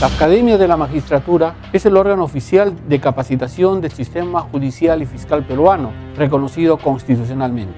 La Academia de la Magistratura es el órgano oficial de capacitación del sistema judicial y fiscal peruano, reconocido constitucionalmente.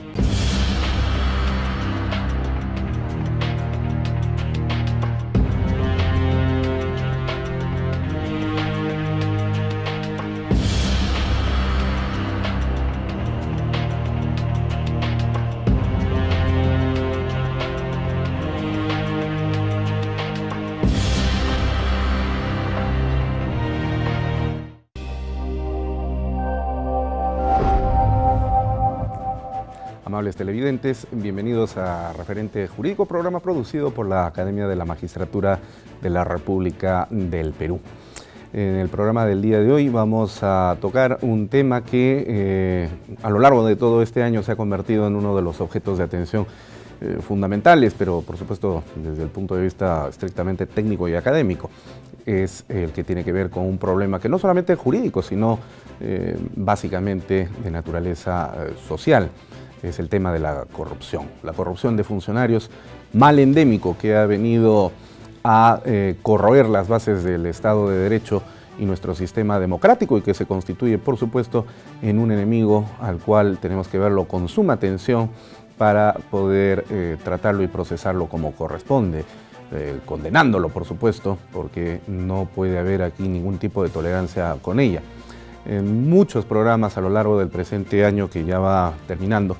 televidentes, bienvenidos a Referente Jurídico, programa producido por la Academia de la Magistratura de la República del Perú. En el programa del día de hoy vamos a tocar un tema que eh, a lo largo de todo este año se ha convertido en uno de los objetos de atención eh, fundamentales, pero por supuesto desde el punto de vista estrictamente técnico y académico. Es el que tiene que ver con un problema que no solamente es jurídico, sino eh, básicamente de naturaleza social es el tema de la corrupción. La corrupción de funcionarios mal endémico que ha venido a eh, corroer las bases del Estado de Derecho y nuestro sistema democrático y que se constituye, por supuesto, en un enemigo al cual tenemos que verlo con suma atención para poder eh, tratarlo y procesarlo como corresponde, eh, condenándolo, por supuesto, porque no puede haber aquí ningún tipo de tolerancia con ella en muchos programas a lo largo del presente año que ya va terminando.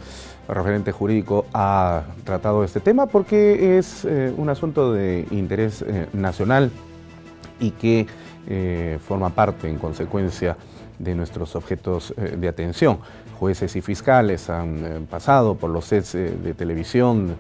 El referente jurídico ha tratado este tema porque es eh, un asunto de interés eh, nacional y que eh, forma parte, en consecuencia, de nuestros objetos de atención. Jueces y fiscales han pasado por los sets de televisión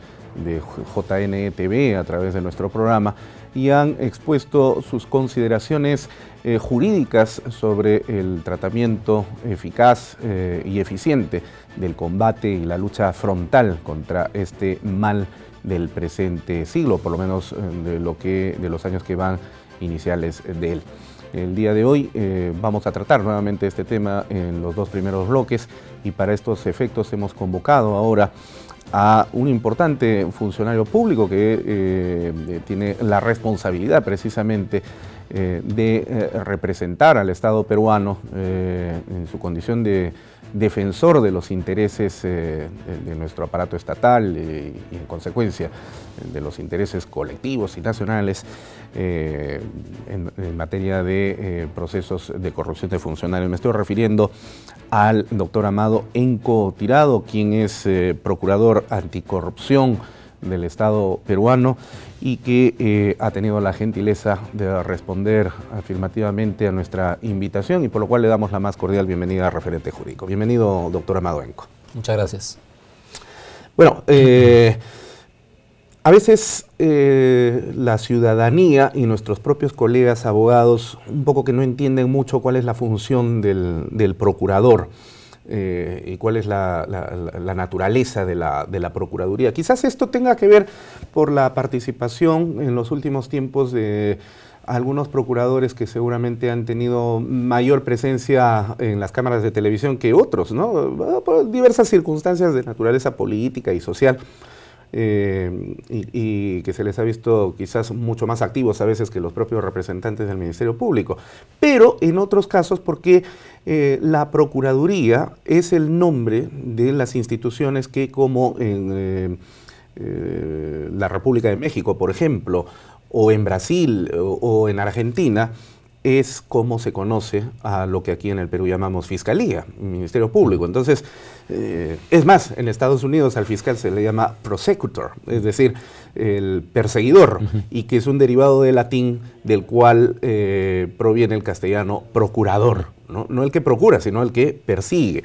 de JNETV a través de nuestro programa y han expuesto sus consideraciones eh, jurídicas sobre el tratamiento eficaz eh, y eficiente del combate y la lucha frontal contra este mal del presente siglo, por lo menos eh, de, lo que, de los años que van iniciales de él. El día de hoy vamos a tratar nuevamente este tema en los dos primeros bloques y para estos efectos hemos convocado ahora a un importante funcionario público que eh, tiene la responsabilidad precisamente eh, de eh, representar al Estado peruano eh, en su condición de defensor de los intereses de, nuestro aparato estatal y, en consecuencia de los intereses colectivos y nacionales en, en, materia de procesos de corrupción de funcionarios. Me estoy refiriendo al doctor Amado Enco Tirado, quien es procurador anticorrupción del Estado peruano y que eh, ha tenido la gentileza de responder afirmativamente a nuestra invitación y por lo cual le damos la más cordial bienvenida al Referente Jurídico. Bienvenido, doctor Amado Enco. Muchas gracias. Bueno, eh, a veces eh, la ciudadanía y nuestros propios colegas abogados un poco que no entienden mucho cuál es la función del procurador. Eh, y cuál es la, la naturaleza de la, de la, Procuraduría. Quizás esto tenga que ver por la participación en los últimos tiempos de algunos procuradores que seguramente han tenido mayor presencia en las cámaras de televisión que otros, ¿no? Por diversas circunstancias de naturaleza política y social. Eh, y, que se les ha visto quizás mucho más activos a veces que los propios representantes del Ministerio Público, pero en otros casos porque eh, la Procuraduría es el nombre de las instituciones que como en eh, la República de México, por ejemplo, o en Brasil o en Argentina, es como se conoce a lo que aquí en el Perú llamamos fiscalía, Ministerio Público. Entonces, eh, es más, en Estados Unidos al fiscal se le llama prosecutor, es decir, el perseguidor, y que es un derivado del latín del cual eh, proviene el castellano procurador, ¿no? el que procura, sino el que persigue.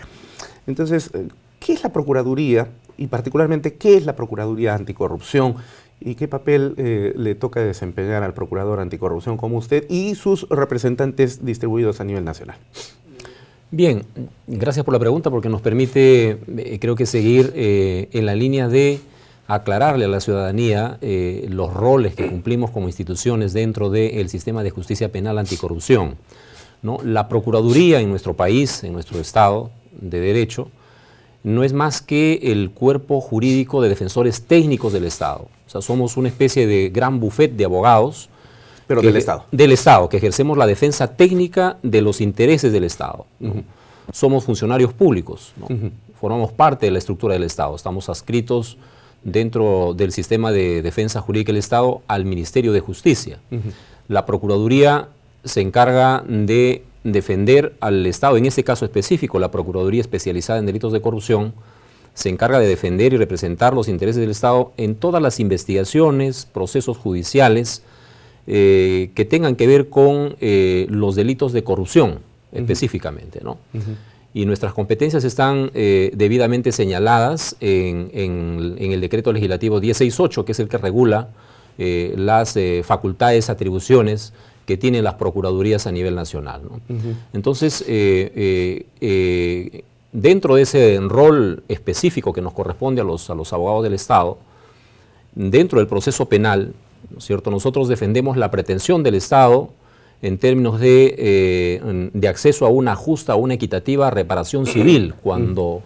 Entonces, eh, ¿qué es la Procuraduría? Y particularmente, ¿qué es la Procuraduría Anticorrupción? y qué papel eh, le toca desempeñar al procurador anticorrupción como usted y sus representantes distribuidos a nivel nacional. Bien, gracias por la pregunta porque nos permite, eh, creo que, seguir eh, en la línea de aclararle a la ciudadanía los roles que cumplimos como instituciones dentro del sistema de justicia penal anticorrupción. ¿no? La Procuraduría en nuestro país, en nuestro Estado de Derecho, no es más que el cuerpo jurídico de defensores técnicos del Estado o sea, somos una especie de gran buffet de abogados. Pero del Estado. Del Estado, que ejercemos la defensa técnica de los intereses del Estado. Somos funcionarios públicos, formamos parte de la estructura del Estado, estamos adscritos dentro del sistema de defensa jurídica del Estado al Ministerio de Justicia. La Procuraduría se encarga de defender al Estado, en este caso específico, la Procuraduría especializada en delitos de corrupción, se encarga de defender y representar los intereses del Estado en todas las investigaciones, procesos judiciales eh, que tengan que ver con eh, los delitos de corrupción específicamente. Y nuestras competencias están eh, debidamente señaladas en, el decreto legislativo 16.8, que es el que regula las facultades, atribuciones que tienen las procuradurías a nivel nacional. Entonces, dentro de ese rol específico que nos corresponde a los, a los abogados del Estado, dentro del proceso penal, cierto? nosotros defendemos la pretensión del Estado en términos de, eh, acceso a una justa, una equitativa reparación civil, cuando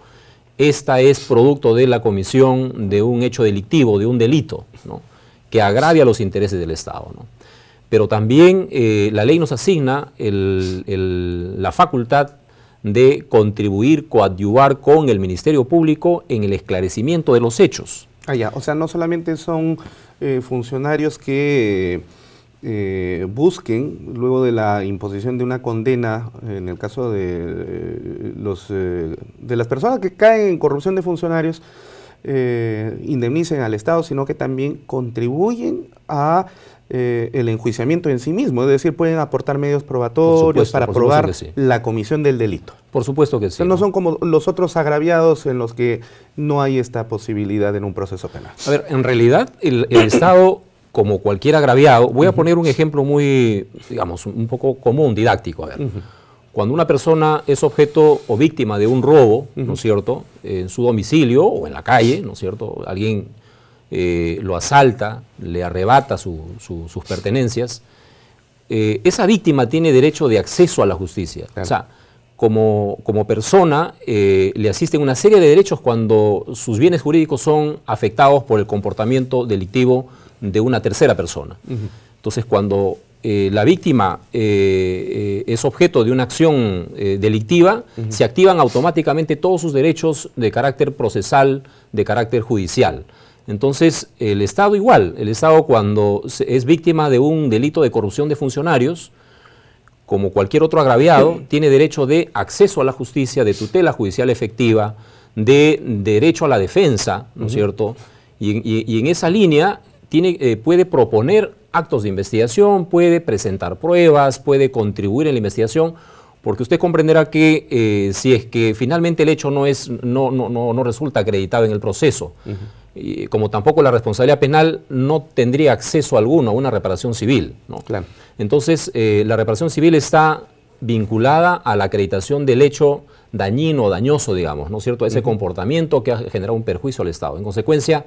esta es producto de la comisión de un hecho delictivo, de un delito, ¿no? que agravia los intereses del Estado. Pero también eh, la ley nos asigna la facultad de contribuir, coadyuvar con el Ministerio Público en el esclarecimiento de los hechos. Ah, ya. O sea, no solamente son eh, funcionarios que eh, busquen, luego de la imposición de una condena, en el caso de, eh, los, de las personas que caen en corrupción de funcionarios, indemnicen al Estado, sino que también contribuyen a eh, el enjuiciamiento en sí mismo, es decir, pueden aportar medios probatorios para probar la comisión del delito. Por supuesto que sí. Pero no, son como los otros agraviados en los que no hay esta posibilidad en un proceso penal. A ver, en realidad el, Estado como cualquier agraviado, voy a poner un ejemplo muy, digamos, un poco común, didáctico. A ver. Cuando una persona es objeto o víctima de un robo, ¿no es cierto?, en su domicilio o en la calle, ¿no es cierto?, alguien eh, lo asalta, le arrebata sus pertenencias, eh, esa víctima tiene derecho de acceso a la justicia. O sea, como, persona eh, le asisten una serie de derechos cuando sus bienes jurídicos son afectados por el comportamiento delictivo de una tercera persona. Entonces, cuando la víctima es objeto de una acción delictiva, se activan automáticamente todos sus derechos de carácter procesal, de carácter judicial. Entonces, el Estado igual, el Estado cuando es víctima de un delito de corrupción de funcionarios, como cualquier otro agraviado, tiene derecho de acceso a la justicia, de tutela judicial efectiva, de derecho a la defensa, ¿no es cierto? Y, en esa línea tiene, eh, puede proponer actos de investigación, puede presentar pruebas, puede contribuir en la investigación, porque usted comprenderá que eh, si es que finalmente el hecho no, es, no, no, no, resulta acreditado en el proceso, como tampoco la responsabilidad penal no tendría acceso alguno a una reparación civil. Entonces, eh, la reparación civil está vinculada a la acreditación del hecho dañino o dañoso, digamos, ¿no es cierto?, a ese comportamiento que ha generado un perjuicio al Estado. En consecuencia,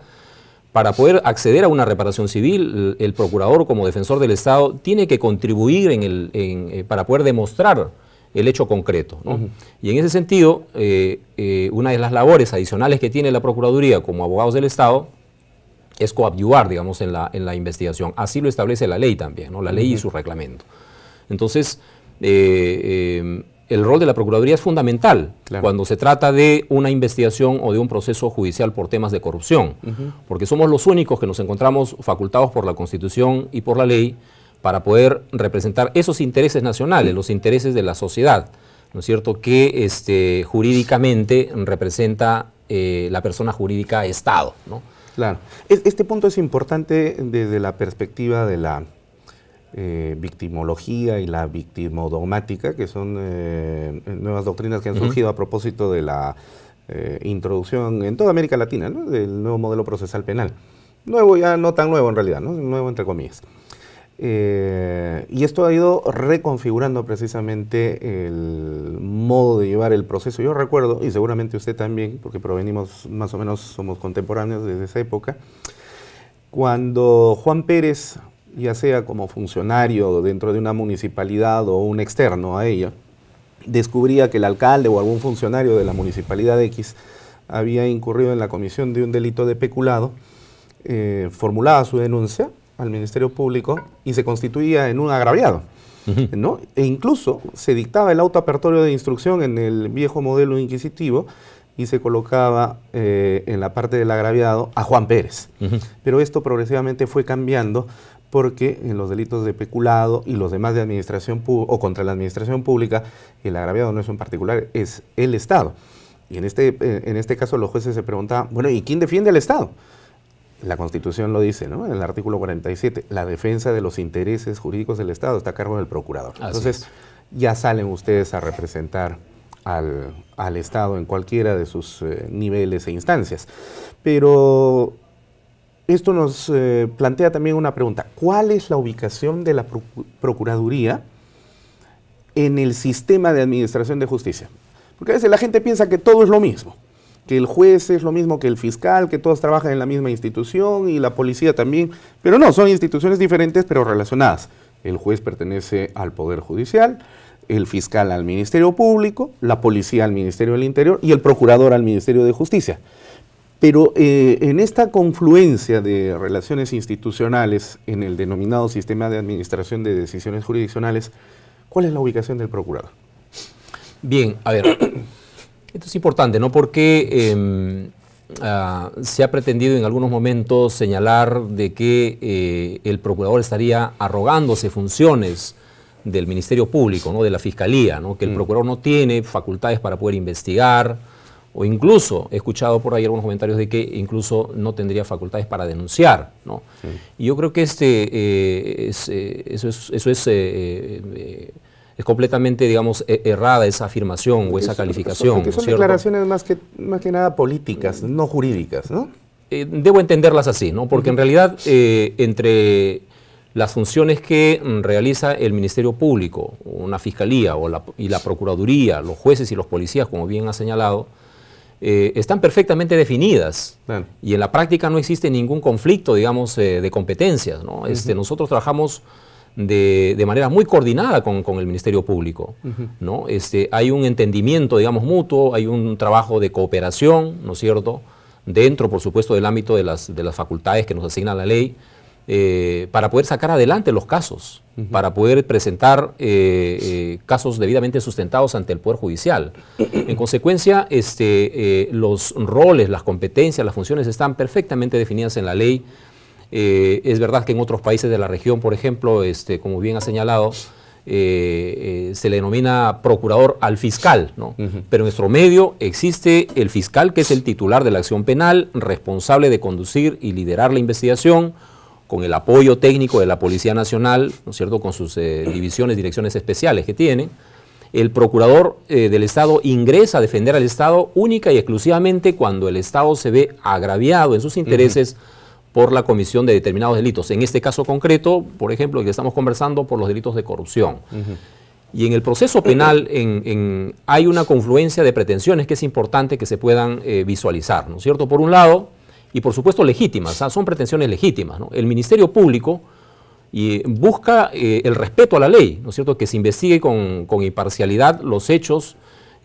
para poder acceder a una reparación civil, el, procurador como defensor del Estado tiene que contribuir eh, para poder demostrar el hecho concreto. Y en ese sentido, eh, eh, una de las labores adicionales que tiene la Procuraduría como abogados del Estado es coadyuvar, digamos, en la, en la investigación. Así lo establece la ley también, la ley y su reglamento. Entonces, eh, el rol de la Procuraduría es fundamental cuando se trata de una investigación o de un proceso judicial por temas de corrupción, porque somos los únicos que nos encontramos facultados por la Constitución y por la ley para poder representar esos intereses nacionales, los intereses de la sociedad, ¿no es cierto?, que este, jurídicamente representa eh, la persona jurídica Estado, ¿no? Claro. Este punto es importante desde la perspectiva de la eh, victimología y la victimodogmática, que son eh, nuevas doctrinas que han surgido a propósito de la introducción en toda América Latina del nuevo modelo procesal penal. Nuevo ya no tan nuevo en realidad, ¿no? nuevo entre comillas. Eh, y esto ha ido reconfigurando precisamente el modo de llevar el proceso. Yo recuerdo, y seguramente usted también, porque provenimos más o menos, somos contemporáneos desde esa época, cuando Juan Pérez, ya sea como funcionario dentro de una municipalidad o un externo a ella, descubría que el alcalde o algún funcionario de la municipalidad X había incurrido en la comisión de un delito de peculado, eh, formulaba su denuncia, al Ministerio Público y se constituía en un agraviado. ¿no? E incluso se dictaba el autoapertorio de instrucción en el viejo modelo inquisitivo y se colocaba eh, en la parte del agraviado a Juan Pérez. Pero esto progresivamente fue cambiando porque en los delitos de peculado y los demás de administración o contra la administración pública, el agraviado no es un particular, es el Estado. Y en este, en este caso los jueces se preguntaban, bueno, ¿y quién defiende al Estado? la Constitución lo dice, ¿no? En el artículo 47, la defensa de los intereses jurídicos del Estado está a cargo del procurador. Entonces, ya salen ustedes a representar al, Estado en cualquiera de sus eh, niveles e instancias. Pero esto nos eh, plantea también una pregunta. ¿Cuál es la ubicación de la Procuraduría en el sistema de administración de justicia? Porque a veces la gente piensa que todo es lo mismo que el juez es lo mismo que el fiscal, que todos trabajan en la misma institución y la policía también, pero no, son instituciones diferentes pero relacionadas. El juez pertenece al Poder Judicial, el fiscal al Ministerio Público, la policía al Ministerio del Interior y el procurador al Ministerio de Justicia. Pero eh, en esta confluencia de relaciones institucionales en el denominado sistema de administración de decisiones jurisdiccionales, ¿cuál es la ubicación del procurador? Bien, a ver. Esto es importante, ¿no? Porque em, ah, se ha pretendido en algunos momentos señalar de que eh, el procurador estaría arrogándose funciones del Ministerio Público, ¿no? de la Fiscalía, ¿no? que el mm. procurador no tiene facultades para poder investigar, o incluso, he escuchado por ahí algunos comentarios de que incluso no tendría facultades para denunciar. ¿no? Y yo creo que este, eh, eh, eso es, eso es es completamente, digamos, e-, errada esa afirmación o esa calificación. son declaraciones más que, más que nada políticas, no jurídicas, ¿no? Eh, debo entenderlas así, ¿no? Porque en realidad eh, entre las funciones que mm, realiza el Ministerio Público, una Fiscalía o y la Procuraduría, los jueces y los policías, como bien ha señalado, eh, están perfectamente definidas y en la práctica no existe ningún conflicto, digamos, de competencias. ¿no? Este, nosotros trabajamos de, manera muy coordinada con, el Ministerio Público. ¿no? este, hay un entendimiento, digamos, mutuo, hay un trabajo de cooperación, ¿no es cierto?, dentro, por supuesto, del ámbito de las, de las facultades que nos asigna la ley, eh, para poder sacar adelante los casos, para poder presentar eh, eh, casos debidamente sustentados ante el Poder Judicial. En consecuencia, este, los roles, las competencias, las funciones están perfectamente definidas en la ley eh, es verdad que en otros países de la región, por ejemplo, este, como bien ha señalado, eh, eh, se le denomina procurador al fiscal, Pero en nuestro medio existe el fiscal que es el titular de la acción penal, responsable de conducir y liderar la investigación, con el apoyo técnico de la Policía Nacional, ¿no es cierto?, con sus divisiones, direcciones especiales que tiene. El procurador del Estado ingresa a defender al Estado única y exclusivamente cuando el Estado se ve agraviado en sus intereses por la comisión de determinados delitos. En este caso concreto, por ejemplo, que estamos conversando por los delitos de corrupción. Y en el proceso penal hay una confluencia de pretensiones que es importante que se puedan eh, visualizar, ¿no es cierto? Por un lado, y por supuesto legítimas, ¿ah? son pretensiones legítimas, El Ministerio Público busca eh, el respeto a la ley, ¿no es cierto? Que se investigue con, con imparcialidad los hechos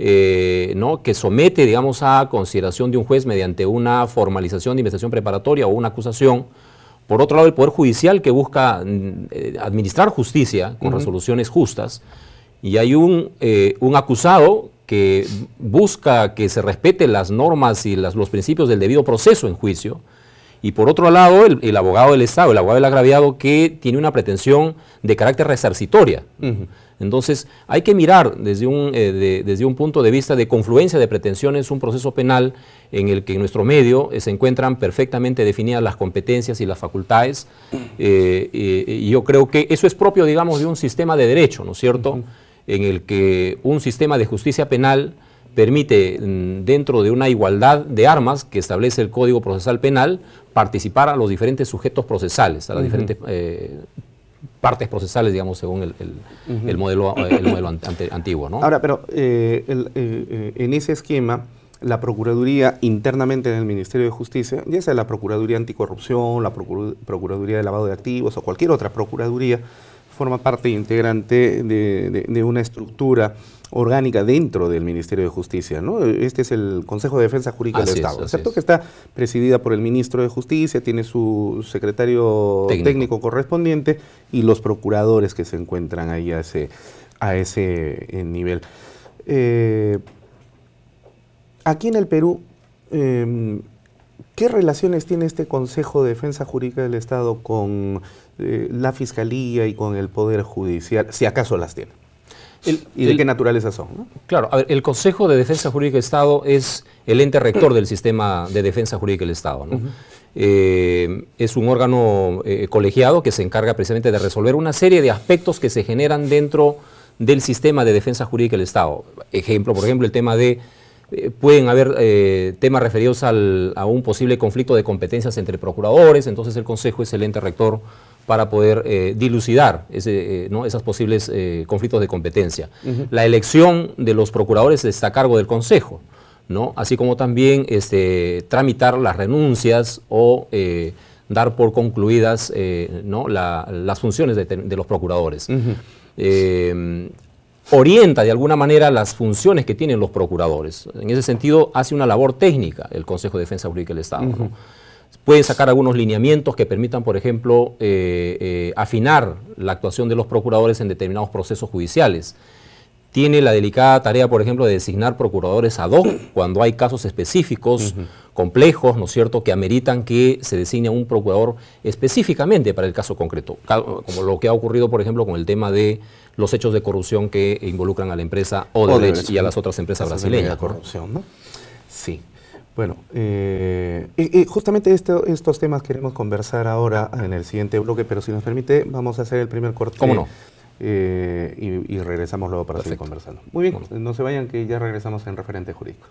eh, ¿no? que somete, digamos, a consideración de un juez mediante una formalización de investigación preparatoria o una acusación. Por otro lado, el Poder Judicial que busca mm, eh, administrar justicia con resoluciones justas. Y hay un, eh, un acusado que busca que se respeten las normas y los principios del debido proceso en juicio. Y por otro lado, el, abogado del Estado, el abogado del agraviado, que tiene una pretensión de carácter resarcitoria. Entonces, hay que mirar desde un, eh, desde un punto de vista de confluencia de pretensiones un proceso penal en el que en nuestro medio eh, se encuentran perfectamente definidas las competencias y las facultades. Eh, y yo creo que eso es propio, digamos, de un sistema de derecho, ¿no es cierto? En el que un sistema de justicia penal permite, mm, dentro de una igualdad de armas que establece el Código Procesal Penal, participar a los diferentes sujetos procesales, a las diferentes diferentes partes procesales, digamos, según el, modelo, eh, antiguo. ¿no? Ahora, pero eh, eh, en ese esquema, la Procuraduría internamente en el Ministerio de Justicia, ya sea la Procuraduría Anticorrupción, la Procuraduría de Lavado de Activos o cualquier otra Procuraduría, forma parte integrante de, una estructura orgánica dentro del Ministerio de Justicia. ¿no? Este es el Consejo de Defensa Jurídica del Estado. Que está presidida por el ministro de Justicia, tiene su secretario técnico, correspondiente y los procuradores que se encuentran ahí a ese, a ese eh, nivel. Eh, aquí en el Perú, em, ¿qué relaciones tiene este Consejo de Defensa Jurídica del Estado con eh, la Fiscalía y con el Poder Judicial, si acaso las tiene? ¿Y de qué naturaleza son? Claro, a ver, el Consejo de Defensa Jurídica del Estado es el ente rector del sistema de defensa jurídica del Estado. Eh, es un órgano eh, colegiado que se encarga precisamente de resolver una serie de aspectos que se generan dentro del sistema de defensa jurídica del Estado. Ejemplo, por ejemplo, el tema de pueden haber temas referidos al, a un posible conflicto de competencias entre procuradores, entonces el Consejo es el ente rector para poder eh, dilucidar esos eh, posibles eh, conflictos de competencia. La elección de los procuradores está a cargo del Consejo, ¿no? así como también este, tramitar las renuncias o dar por concluidas las funciones de, los procuradores. orienta de alguna manera las funciones que tienen los procuradores. En ese sentido, hace una labor técnica el Consejo de Defensa Jurídica del Estado pueden sacar algunos lineamientos que permitan, por ejemplo, eh, eh, afinar la actuación de los procuradores en determinados procesos judiciales. Tiene la delicada tarea, por ejemplo, de designar procuradores ad hoc cuando hay casos específicos, complejos, ¿no es cierto?, que ameritan que se designe un procurador específicamente para el caso concreto, como lo que ha ocurrido, por ejemplo, con el tema de los hechos de corrupción que involucran a la empresa Odebrecht, y a las otras empresas brasileñas. corrupción, ¿no? Sí. Bueno, eh, justamente estos temas queremos conversar ahora en el siguiente bloque, pero si nos permite, vamos a hacer el primer corte. ¿Cómo no? Eh, y, regresamos luego para seguir conversando. Muy bien, no se vayan, que ya regresamos en referente jurídico.